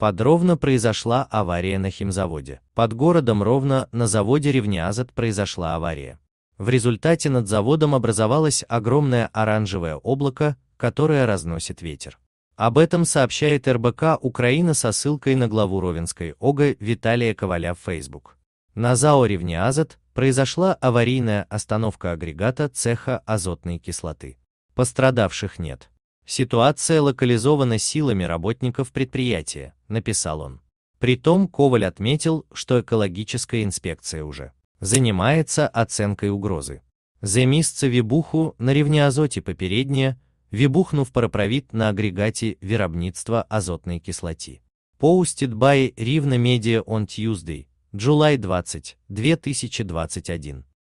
Подробно произошла авария на химзаводе. Под городом Ровно на заводе Ревниазот произошла авария. В результате над заводом образовалось огромное оранжевое облако, которое разносит ветер. Об этом сообщает РБК Украина со ссылкой на главу Ровенской ОГЭ Виталия Коваля в Facebook. На ЗАО «Ревниазот» произошла аварийная остановка агрегата цеха азотной кислоты. Пострадавших нет. Ситуация локализована силами работников предприятия, написал он. Притом Коваль отметил, что экологическая инспекция уже занимается оценкой угрозы. За місце вибуху на рівні азоті попереднє, вибухнув парапровід на агрегаті виробництва азотної кислоті. Posted by Рівне Media on Tuesday, July 20, 2021.